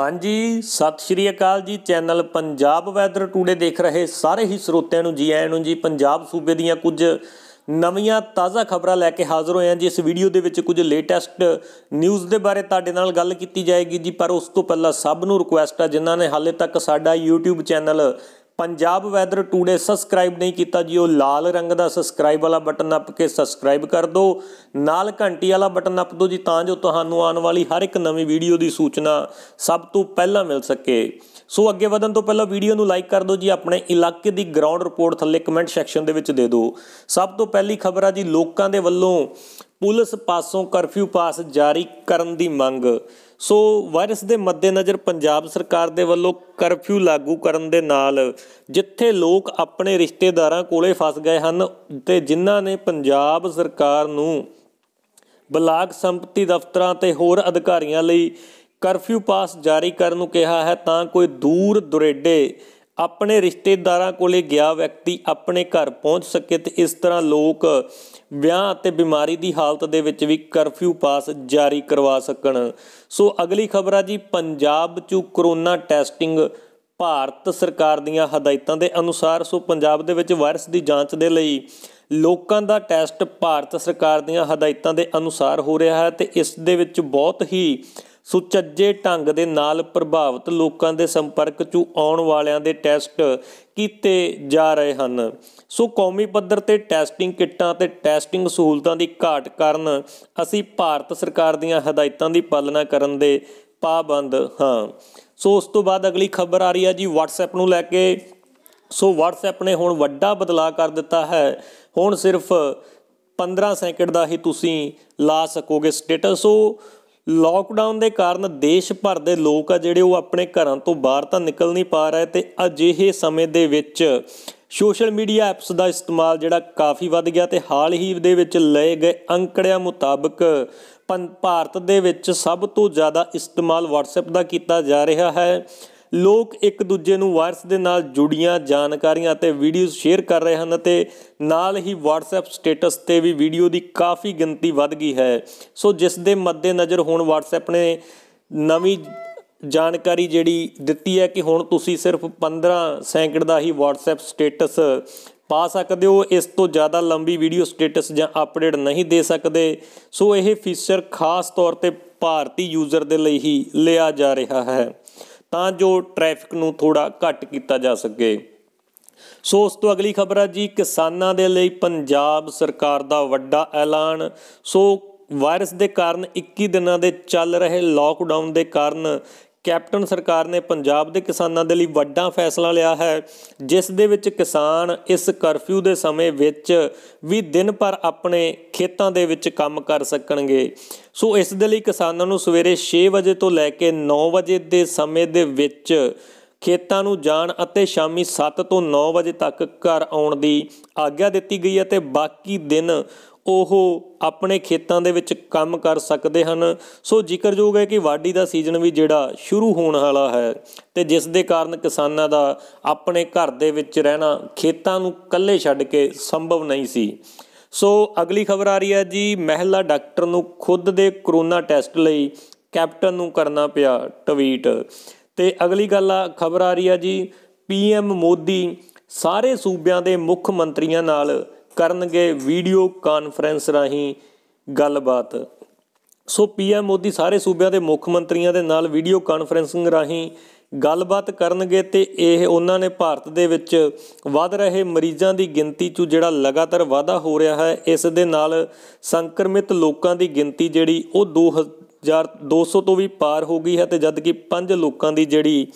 ਹਾਂਜੀ ਸਤਿ ਸ਼੍ਰੀ ਅਕਾਲ ਜੀ ਚੈਨਲ ਪੰਜਾਬ ਵੈਦਰ ਟੂਡੇ ਦੇਖ ਰਹੇ ਸਾਰੇ ਹੀ ਸਰੋਤਿਆਂ ਨੂੰ ਜੀ ਆਇਆਂ ਨੂੰ ਜੀ ਪੰਜਾਬ ਸੂਬੇ ਦੀਆਂ ਕੁਝ ਨਵੀਆਂ ਤਾਜ਼ਾ ਖਬਰਾਂ ਲੈ ਕੇ ਹਾਜ਼ਰ ਹੋਏ ਹਾਂ ਜੀ ਇਸ ਵੀਡੀਓ ਦੇ ਵਿੱਚ ਕੁਝ ਲੇਟੈਸਟ ਨਿਊਜ਼ ਦੇ ਬਾਰੇ ਤੁਹਾਡੇ ਨਾਲ ਗੱਲ ਕੀਤੀ ਜਾਏਗੀ ਜੀ ਪਰ ਉਸ ਤੋਂ ਪਹਿਲਾਂ ਸਭ ਨੂੰ ਰਿਕੁਐਸਟ ਹੈ ਜਿਨ੍ਹਾਂ ਨੇ ਹਾਲੇ ਤੱਕ ਸਾਡਾ YouTube channel Punjab Weather Today subscribe ਨਹੀਂ ਕੀਤਾ ਜੀ ਉਹ ਲਾਲ ਰੰਗ ਦਾ ਸਬਸਕ੍ਰਾਈਬ ਵਾਲਾ ਬਟਨ ਅਪ ਕੇ ਸਬਸਕ੍ਰਾਈਬ ਕਰ ਦਿਓ ਨਾਲ ਘੰਟੀ ਵਾਲਾ ਬਟਨ ਅਪ ਦਿਓ ਜੀ ਤਾਂ ਜੋ ਤੁਹਾਨੂੰ ਆਉਣ ਵਾਲੀ ਹਰ ਇੱਕ ਨਵੀਂ ਵੀਡੀਓ ਦੀ ਸੂਚਨਾ ਸਭ ਤੋਂ ਪਹਿਲਾਂ ਮਿਲ ਸਕੇ ਸੋ ਅੱਗੇ ਵਧਣ ਤੋਂ ਪਹਿਲਾਂ ਵੀਡੀਓ ਨੂੰ ਲਾਈਕ ਕਰ ਦਿਓ ਜੀ ਆਪਣੇ ਇਲਾਕੇ ਦੀ ਗਰਾਊਂਡ ਰਿਪੋਰਟ ਥੱਲੇ ਕਮੈਂਟ ਸੈਕਸ਼ਨ ਦੇ ਵਿੱਚ ਦੇ ਦਿਓ ਸਭ ਤੋਂ ਪਹਿਲੀ ਖਬਰ ਆ ਜੀ ਲੋਕਾਂ ਦੇ ਵੱਲੋਂ ਪੁਲਿਸ ਪਾਸੋਂ ਕਰਫਿਊ ਪਾਸ ਜਾਰੀ ਕਰਨ ਦੀ ਮੰਗ ਸੋ ਵਾਇਰਸ ਦੇ ਮੱਦੇਨਜ਼ਰ ਪੰਜਾਬ ਸਰਕਾਰ ਦੇ ਵੱਲੋਂ ਕਰਫਿਊ ਲਾਗੂ ਕਰਨ ਦੇ ਨਾਲ ਜਿੱਥੇ ਲੋਕ ਆਪਣੇ ਰਿਸ਼ਤੇਦਾਰਾਂ ਕੋਲੇ ਫਸ ਗਏ ਹਨ ਤੇ ਜਿਨ੍ਹਾਂ ਨੇ ਪੰਜਾਬ ਸਰਕਾਰ ਨੂੰ ਬਲਾਕ ਸੰਪਤੀ ਦਫ਼ਤਰਾਂ ਤੇ ਹੋਰ ਅਧਿਕਾਰੀਆਂ ਲਈ ਕਰਫਿਊ ਪਾਸ ਜਾਰੀ ਕਰਨ ਨੂੰ ਕਿਹਾ ਹੈ ਤਾਂ ਕੋਈ ਦੂਰ ਦੁਰੇਡੇ ਆਪਣੇ ਰਿਸ਼ਤੇਦਾਰਾਂ ਕੋਲੇ ਗਿਆ ਵਿਅਕਤੀ ਆਪਣੇ ਘਰ ਪਹੁੰਚ ਸਕੇ ਤੇ ਇਸ ਤਰ੍ਹਾਂ ਲੋਕ ਵਿਆਹ ਅਤੇ ਬਿਮਾਰੀ ਦੀ ਹਾਲਤ ਦੇ ਵਿੱਚ ਵੀ ਕਰਫਿਊ ਪਾਸ ਜਾਰੀ ਕਰਵਾ ਸਕਣ ਸੋ ਅਗਲੀ ਖਬਰ ਆ ਜੀ ਪੰਜਾਬ 'ਚ ਕਰੋਨਾ ਟੈਸਟਿੰਗ ਭਾਰਤ ਸਰਕਾਰ ਦੀਆਂ ਹਦਾਇਤਾਂ ਦੇ ਅਨੁਸਾਰ ਸੋ ਪੰਜਾਬ ਦੇ ਵਿੱਚ ਵਾਇਰਸ ਦੀ ਜਾਂਚ ਦੇ ਲਈ ਲੋਕਾਂ ਦਾ ਟੈਸਟ ਭਾਰਤ ਸਰਕਾਰ ਦੀਆਂ ਹਦਾਇਤਾਂ ਦੇ ਅਨੁਸਾਰ ਹੋ ਰਿਹਾ ਹੈ ਤੇ ਇਸ ਦੇ ਵਿੱਚ ਬਹੁਤ ਹੀ ਸੁਚੱਜੇ ਢੰਗ ਦੇ ਨਾਲ ਪ੍ਰਭਾਵਿਤ ਲੋਕਾਂ ਦੇ ਸੰਪਰਕ 'ਚ ਆਉਣ ਵਾਲਿਆਂ ਦੇ ਟੈਸਟ ਕੀਤੇ ਜਾ ਰਹੇ ਹਨ ਸੋ ਕੌਮੀ ਪੱਧਰ ਤੇ ਟੈਸਟਿੰਗ ਕਿੱਟਾਂ ਤੇ ਟੈਸਟਿੰਗ ਸਹੂਲਤਾਂ ਦੀ ਘਾਟ ਕਾਰਨ ਅਸੀਂ ਭਾਰਤ ਸਰਕਾਰ ਦੀਆਂ ਹਦਾਇਤਾਂ ਦੀ ਪਾਲਣਾ ਕਰਨ ਦੇ ਪਾਬੰਦ ਹਾਂ ਸੋ ਉਸ ਤੋਂ ਬਾਅਦ ਅਗਲੀ ਖਬਰ ਆ ਰਹੀ ਹੈ ਜੀ WhatsApp ਨੂੰ ਲੈ ਕੇ ਸੋ WhatsApp ਨੇ ਹੁਣ ਵੱਡਾ ਬਦਲਾਅ ਕਰ ਦਿੱਤਾ ਹੈ ਹੁਣ ਸਿਰਫ 15 ਸੈਕਿੰਡ ਦਾ ਹੀ ਤੁਸੀਂ ਲਾ ਸਕੋਗੇ ਸਟੇਟਸ ਉਹ ਲਾਕਡਾਊਨ ਦੇ ਕਾਰਨ ਦੇਸ਼ ਭਰ ਦੇ ਲੋਕ ਆ ਜਿਹੜੇ ਉਹ ਆਪਣੇ ਘਰਾਂ ਤੋਂ ਬਾਹਰ ਤਾਂ ਨਿਕਲ ਨਹੀਂ ਪਾ ਰਹੇ ਤੇ ਅਜਿਹੇ ਸਮੇਂ ਦੇ ਵਿੱਚ ਸੋਸ਼ਲ ਮੀਡੀਆ ਐਪਸ ਦਾ ਇਸਤੇਮਾਲ ਜਿਹੜਾ ਕਾਫੀ ਵੱਧ ਗਿਆ ਤੇ ਹਾਲ ਹੀ ਦੇ ਵਿੱਚ ਲਏ ਗਏ ਅੰਕੜਿਆਂ ਮੁਤਾਬਕ ਭਾਰਤ ਦੇ ਵਿੱਚ ਸਭ ਤੋਂ ਜ਼ਿਆਦਾ ਇਸਤੇਮਾਲ WhatsApp ਦਾ ਕੀਤਾ ਜਾ ਰਿਹਾ ਹੈ ਲੋਕ ਇੱਕ ਦੂਜੇ ਨੂੰ ਵਾਇਰਸ ਦੇ ਨਾਲ ਜੁੜੀਆਂ ਜਾਣਕਾਰੀਆਂ ਅਤੇ ਵੀਡੀਓਜ਼ ਸ਼ੇਅਰ ਕਰ ਰਹੇ ਹਨ ਅਤੇ ਨਾਲ ਹੀ WhatsApp ਸਟੇਟਸ ਤੇ ਵੀ ਵੀਡੀਓ ਦੀ ਕਾਫੀ ਗਿਣਤੀ ਵੱਧ ਗਈ ਹੈ ਸੋ ਜਿਸ ਦੇ ਮੱਦੇ ਨਜ਼ਰ ਹੁਣ WhatsApp ਨੇ ਨਵੀਂ ਜਾਣਕਾਰੀ ਜਿਹੜੀ ਦਿੱਤੀ ਹੈ ਕਿ ਹੁਣ ਤੁਸੀਂ ਸਿਰਫ 15 ਸੈਕਿੰਡ ਦਾ ਹੀ WhatsApp ਸਟੇਟਸ ਪਾ ਸਕਦੇ ਹੋ ਇਸ ਤੋਂ ਜ਼ਿਆਦਾ ਲੰਬੀ ਵੀਡੀਓ ਸਟੇਟਸ ਜਾਂ ਅਪਡੇਟ ਨਹੀਂ ਦੇ ਸਕਦੇ ਸੋ ਇਹ ਫੀਚਰ ਖਾਸ ਤੌਰ ਤੇ ਭਾਰਤੀ ਯੂਜ਼ਰ ਦੇ ਲਈ ਹੀ ਲਿਆ ਜਾ ਰਿਹਾ ਹੈ ਤਾਂ ਜੋ ਟ੍ਰੈਫਿਕ ਨੂੰ ਥੋੜਾ ਘੱਟ ਕੀਤਾ ਜਾ ਸਕੇ ਸੋ ਉਸ ਤੋਂ ਅਗਲੀ ਖਬਰ ਹੈ ਜੀ ਕਿਸਾਨਾਂ ਦੇ ਲਈ ਪੰਜਾਬ ਸਰਕਾਰ ਦਾ ਵੱਡਾ ਐਲਾਨ ਸੋ ਵਾਇਰਸ ਦੇ ਕਾਰਨ 21 ਦਿਨਾਂ ਦੇ ਚੱਲ ਰਹੇ ਲਾਕਡਾਊਨ ਦੇ ਕਾਰਨ ਕੈਪਟਨ ਸਰਕਾਰ ਨੇ ਪੰਜਾਬ ਦੇ ਕਿਸਾਨਾਂ ਦੇ ਲਈ ਵੱਡਾ ਫੈਸਲਾ ਲਿਆ ਹੈ ਜਿਸ ਦੇ ਵਿੱਚ ਕਿਸਾਨ ਇਸ ਕਰਫਿਊ ਦੇ ਸਮੇਂ ਵਿੱਚ ਵੀ ਦਿਨ ਭਰ ਆਪਣੇ ਖੇਤਾਂ ਦੇ ਵਿੱਚ ਕੰਮ ਕਰ ਸਕਣਗੇ ਸੋ ਇਸ ਦੇ ਲਈ ਕਿਸਾਨਾਂ ਨੂੰ ਸਵੇਰੇ 6 ਵਜੇ ਤੋਂ ਲੈ ਕੇ 9 ਵਜੇ ਦੇ ਸਮੇਂ ਦੇ ਵਿੱਚ ਖੇਤਾਂ ਨੂੰ ਜਾਣ ਅਤੇ ਸ਼ਾਮੀ 7 ਤੋਂ 9 ਵਜੇ ਤੱਕ ਘਰ ਆਉਣ ਦੀ ਆਗਿਆ ਦਿੱਤੀ ਗਈ ਹੈ ਤੇ ਬਾਕੀ ਦਿਨ ਉਹ ਆਪਣੇ ਖੇਤਾਂ ਦੇ ਵਿੱਚ ਕੰਮ ਕਰ ਸਕਦੇ ਹਨ ਸੋ ਜ਼ਿਕਰਯੋਗ ਹੈ ਕਿ ਵਾਢੀ ਦਾ ਸੀਜ਼ਨ ਵੀ ਜਿਹੜਾ ਸ਼ੁਰੂ ਹੋਣ ਵਾਲਾ ਹੈ ਤੇ ਜਿਸ ਦੇ ਕਾਰਨ ਕਿਸਾਨਾਂ ਦਾ ਆਪਣੇ ਘਰ ਦੇ ਵਿੱਚ ਰਹਿਣਾ ਖੇਤਾਂ ਨੂੰ ਇਕੱਲੇ ਛੱਡ ਕੇ ਸੰਭਵ ਨਹੀਂ ਸੀ ਸੋ ਅਗਲੀ ਖਬਰ ਆ ਰਹੀ ਹੈ ਜੀ ਮਹਿਲਾ ਡਾਕਟਰ ਨੂੰ ਖੁਦ ਦੇ ਕਰੋਨਾ ਟੈਸਟ ਲਈ ਕੈਪਟਨ ਨੂੰ ਕਰਨਾ ਪਿਆ ਟਵੀਟ ਤੇ ਅਗਲੀ ਗੱਲ ਆ ਖਬਰ ਆ ਰਹੀ ਹੈ ਜੀ ਪੀਐਮ ਮੋਦੀ ਸਾਰੇ ਸੂਬਿਆਂ ਦੇ ਮੁੱਖ ਮੰਤਰੀਆਂ ਨਾਲ ਕਰਨਗੇ ਵੀਡੀਓ ਕਾਨਫਰੰਸ ਰਾਹੀਂ ਗੱਲਬਾਤ ਸੋ ਪੀਐਮ ਮੋਦੀ ਸਾਰੇ ਸੂਬਿਆਂ ਦੇ ਮੁੱਖ ਮੰਤਰੀਆਂ ਦੇ ਨਾਲ ਵੀਡੀਓ ਕਾਨਫਰੰਸਿੰਗ ਰਾਹੀਂ ਗੱਲਬਾਤ ਕਰਨਗੇ ਤੇ ਇਹ ਉਹਨਾਂ ਨੇ ਭਾਰਤ ਦੇ ਵਿੱਚ ਵੱਧ ਰਹੇ ਮਰੀਜ਼ਾਂ ਦੀ ਗਿਣਤੀ 'ਚ ਜਿਹੜਾ ਲਗਾਤਾਰ ਵਾਧਾ ਹੋ ਰਿਹਾ ਹੈ ਇਸ ਦੇ ਨਾਲ ਸੰਕਰਮਿਤ ਲੋਕਾਂ ਦੀ ਗਿਣਤੀ ਜਿਹੜੀ ਉਹ 2200 ਤੋਂ ਵੀ ਪਾਰ ਹੋ ਗਈ ਹੈ ਤੇ ਜਦਕਿ 5 ਲੋਕਾਂ ਦੀ ਜਿਹੜੀ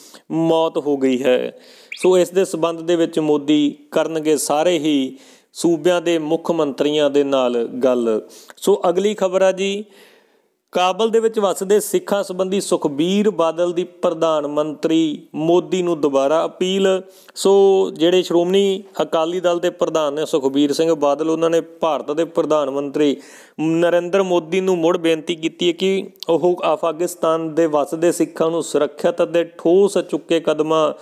ਮੌਤ ਹੋ ਗਈ ਹੈ ਸੋ ਇਸ ਦੇ ਸਬੰਧ ਦੇ ਵਿੱਚ ਮੋਦੀ ਕਰਨਗੇ ਸਾਰੇ ਹੀ ਸੂਬਿਆਂ ਦੇ ਮੁੱਖ ਮੰਤਰੀਆਂ ਦੇ ਨਾਲ ਗੱਲ ਸੋ ਅਗਲੀ ਖਬਰ ਆ ਜੀ ਕਾਬਲ ਦੇ ਵਿੱਚ ਵੱਸਦੇ ਸਿੱਖਾਂ ਸੰਬੰਧੀ ਸੁਖਬੀਰ ਬਾਦਲ ਦੀ ਪ੍ਰਧਾਨ ਮੰਤਰੀ ਮੋਦੀ ਨੂੰ ਦੁਬਾਰਾ ਅਪੀਲ ਸੋ ਜਿਹੜੇ ਸ਼੍ਰੋਮਣੀ ਅਕਾਲੀ ਦਲ ਦੇ ਪ੍ਰਧਾਨ ਨੇ ਸੁਖਬੀਰ ਸਿੰਘ ਬਾਦਲ ਉਹਨਾਂ ਨੇ ਭਾਰਤ ਦੇ ਪ੍ਰਧਾਨ ਮੰਤਰੀ ਨਰਿੰਦਰ ਮੋਦੀ ਨੂੰ ਮੁੜ ਬੇਨਤੀ ਕੀਤੀ ਹੈ ਕਿ ਉਹ ਅਫਗਾਨਿਸਤਾਨ ਦੇ ਵੱਸਦੇ ਸਿੱਖਾਂ ਨੂੰ ਸੁਰੱਖਿਅਤ ਅਤੇ ਠੋਸ ਚੁੱਕੇ ਕਦਮਾਂ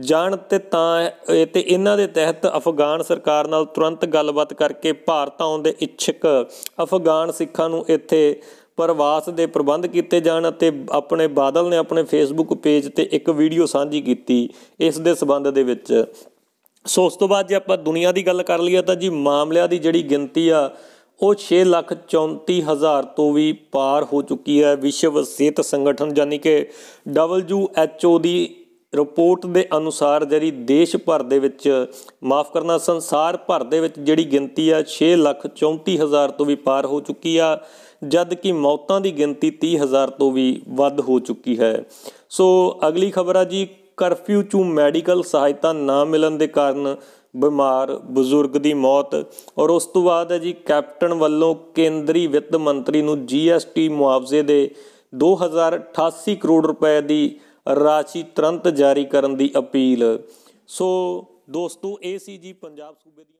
ਜਾਣ ਤੇ ਤਾਂ ਤੇ ਇਹਨਾਂ ਦੇ ਤਹਿਤ ਅਫਗਾਨ ਸਰਕਾਰ ਨਾਲ ਤੁਰੰਤ ਗੱਲਬਾਤ ਕਰਕੇ ਭਾਰਤ ਆਉਣ ਦੇ ਇੱਛਕ ਅਫਗਾਨ ਸਿੱਖਾਂ ਨੂੰ ਇੱਥੇ ਪ੍ਰਵਾਸ ਦੇ ਪ੍ਰਬੰਧ ਕੀਤੇ ਜਾਣ ਅਤੇ ਆਪਣੇ ਬਾਦਲ ਨੇ ਆਪਣੇ ਫੇਸਬੁੱਕ ਪੇਜ ਤੇ ਇੱਕ ਵੀਡੀਓ ਸਾਂਝੀ ਕੀਤੀ ਇਸ ਦੇ ਸਬੰਧ ਦੇ ਵਿੱਚ ਸੋ ਉਸ ਤੋਂ ਬਾਅਦ ਜੇ ਆਪਾਂ ਦੁਨੀਆ ਦੀ ਗੱਲ ਕਰ ਲਈਏ ਤਾਂ ਜੀ ਮਾਮਲਿਆਂ ਦੀ ਜਿਹੜੀ ਗਿਣਤੀ ਆ ਉਹ 634000 ਤੋਂ ਵੀ ਪਾਰ ਹੋ ਚੁੱਕੀ ਹੈ ਵਿਸ਼ਵ ਸਿਹਤ ਸੰਗਠਨ ਯਾਨੀ ਕਿ WHO ਦੀ ਰਿਪੋਰਟ ਦੇ ਅਨੁਸਾਰ ਜਿਹੜੀ ਦੇਸ਼ ਭਰ ਦੇ ਵਿੱਚ ਮਾਫ ਕਰਨਾ ਸੰਸਾਰ ਭਰ ਦੇ ਵਿੱਚ ਜਿਹੜੀ ਗਿਣਤੀ ਆ 6 ਲੱਖ ਹਜ਼ਾਰ ਤੋਂ ਵੀ ਪਾਰ ਹੋ ਚੁੱਕੀ ਆ ਜਦ ਕਿ ਮੌਤਾਂ ਦੀ ਗਿਣਤੀ 30000 ਤੋਂ ਵੀ ਵੱਧ ਹੋ ਚੁੱਕੀ ਹੈ ਸੋ ਅਗਲੀ ਖਬਰ ਆ ਜੀ ਕਰਫਿਊ ਚੂ ਮੈਡੀਕਲ ਸਹਾਇਤਾ ਨਾ ਮਿਲਣ ਦੇ ਕਾਰਨ ਬਿਮਾਰ ਬਜ਼ੁਰਗ ਦੀ ਮੌਤ ਔਰ ਉਸ ਤੋਂ ਬਾਅਦ ਹੈ ਜੀ ਕੈਪਟਨ ਵੱਲੋਂ ਕੇਂਦਰੀ ਵਿੱਤ ਮੰਤਰੀ ਨੂੰ ਜੀਐਸਟੀ ਮੁਆਵਜ਼ੇ ਦੇ 2088 ਕਰੋੜ ਰੁਪਏ ਦੀ ਰਾਸ਼ੀ ਤੁਰੰਤ ਜਾਰੀ ਕਰਨ ਦੀ ਅਪੀਲ ਸੋ ਦੋਸਤੋ ਏਸੀਜੀ ਪੰਜਾਬ ਸੂਬੇ ਦੀ